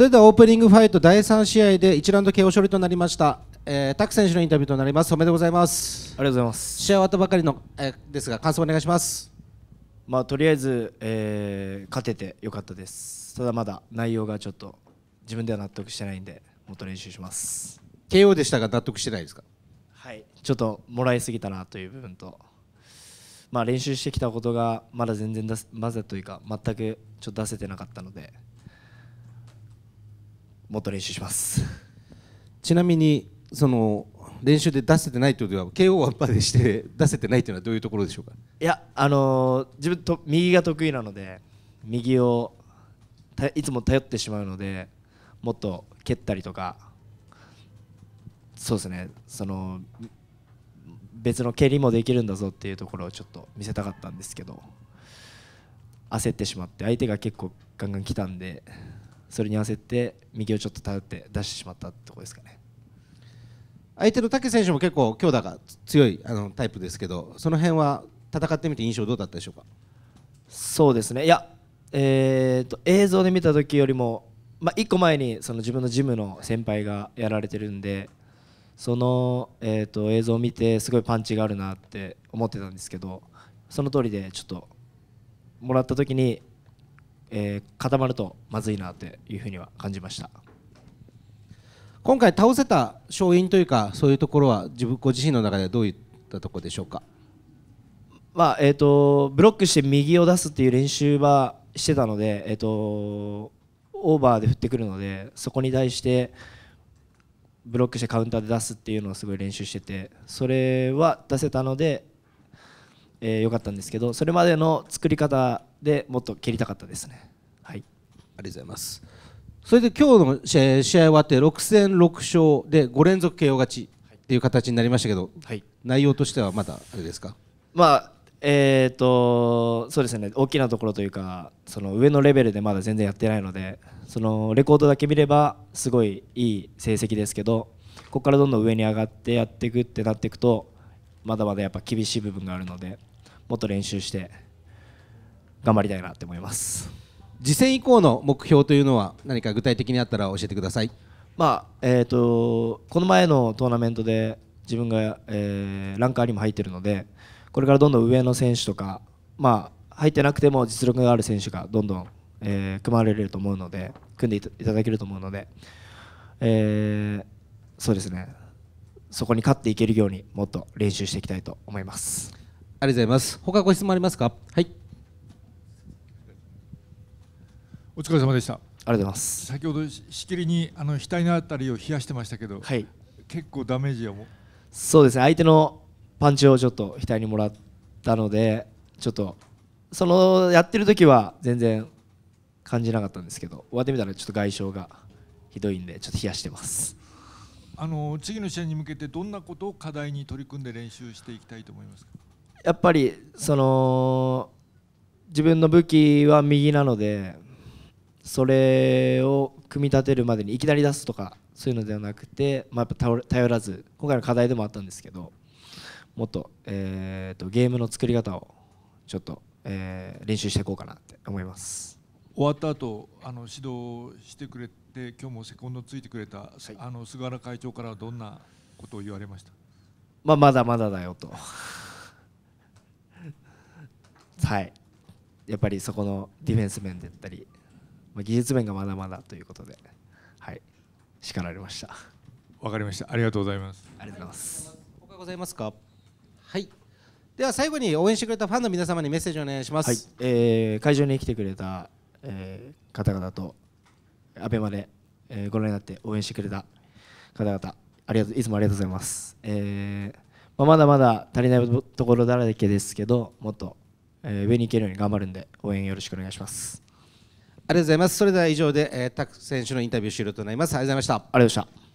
それではオープニングファイト第3試合で1ラウンド KO 勝利となりました、えー、タク選手のインタビューとなりますおめでとうございますありがとうございます試合終わったばかりの、えー、ですが感想お願いしますまあとりあえず、えー、勝ててよかったですただまだ内容がちょっと自分では納得してないんでもっと練習します KO でしたが納得してないですかはいちょっともらいすぎたなという部分とまあ練習してきたことがまだ全然出まだというか全くちょっと出せてなかったのでもっと練習しますちなみにその練習で出せてないというのは KO はまでして出せてないというのはどういうところでしょうかいやあのー、自分と右が得意なので右をいつも頼ってしまうのでもっと蹴ったりとかそうですねその別の蹴りもできるんだぞっていうところをちょっと見せたかったんですけど焦ってしまって相手が結構ガンガン来たんでそれに合わせて右をちょっと頼って出してしまったってとこですかね相手の武選手も結構強打が強いあのタイプですけどその辺は戦ってみて印象どうだったでしょうかそうですねいや、えーと、映像で見た時よりも、まあ、1個前にその自分のジムの先輩がやられてるんでその、えーと映像を見てすごいパンチがあるなって思ってたんですけどその通りでちょっともらった時にえー、固まるとまずいなというふうには感じました今回倒せた勝因というかそういうところは自分ご自身の中ではどういったところでしょうか、まあえーと、ブロックして右を出すっていう練習はしてたので、えーと、とオーバーで振ってくるのでそこに対してブロックしてカウンターで出すっていうのをすごい練習しててそれは出せたので良、えー、かったんですけどそれまでの作り方でもっと蹴りたかったですね。はい、ありがとうございますそれで今日の試合試合終わって6戦6勝で5連続 KO 勝ちっていう形になりましたけど、はい、内容としてはまだあれですか、まあえーと、とそうですね大きなところというかその上のレベルでまだ全然やってないのでそのレコードだけ見ればすごいいい成績ですけどここからどんどん上に上がってやっていくってなっていくとまだまだやっぱ厳しい部分があるのでもっと練習して頑張りたいなって思います次戦以降の目標というのは何か具体的にあったら教えてくださいまあえーと、この前のトーナメントで自分が、えー、ランカーにも入っているのでこれからどんどん上の選手とか、まあ、入ってなくても実力がある選手がどんどん、えー、組まれると思うので組んでいただけると思うので、えー、そうですねそこに勝っていけるようにもっと練習していきたいと思いますありがとうございます他ご質問ありますかはいお疲れ様でした。ありがとうございます。先ほどしきりにあの額のあたりを冷やしてましたけど、はい、結構ダメージをも。そうですね。相手のパンチをちょっと額にもらったので、ちょっとそのやってる時は全然感じなかったんですけど、終わってみたらちょっと外傷がひどいんでちょっと冷やしてます。あの次の試合に向けてどんなことを課題に取り組んで練習していきたいと思いますか。やっぱりその自分の武器は右なので。それを組み立てるまでにいきなり出すとかそういうのではなくて、まあ、やっぱ頼らず今回の課題でもあったんですけどもっと,、えーと、ゲームの作り方をちょっと、えー、練習していこうかなって思います終わった後あの指導してくれて今日もセコンドついてくれた、はい、あの菅原会長からはどんなことを言われました、まあ、まだまだだよとはいやっぱりそこのディフェンス面だったり、うんまあ、技術面がまだまだということで、はい、叱られました。わかりました。ありがとうございます。ありがとうございます。他ございますか。はい。では最後に応援してくれたファンの皆様にメッセージをお願いします。はい、えー、会場に来てくれた、えー、方々と阿部まで、えー、ご覧になって応援してくれた方々、ありがとういつもありがとうございます。えー、まあ、まだまだ足りないところだらけですけど、もっと、えー、上に行けるように頑張るんで応援よろしくお願いします。ありがとうございます。それでは以上で、えー、タク選手のインタビュー終了となります。ありがとうございました。ありがとうございました。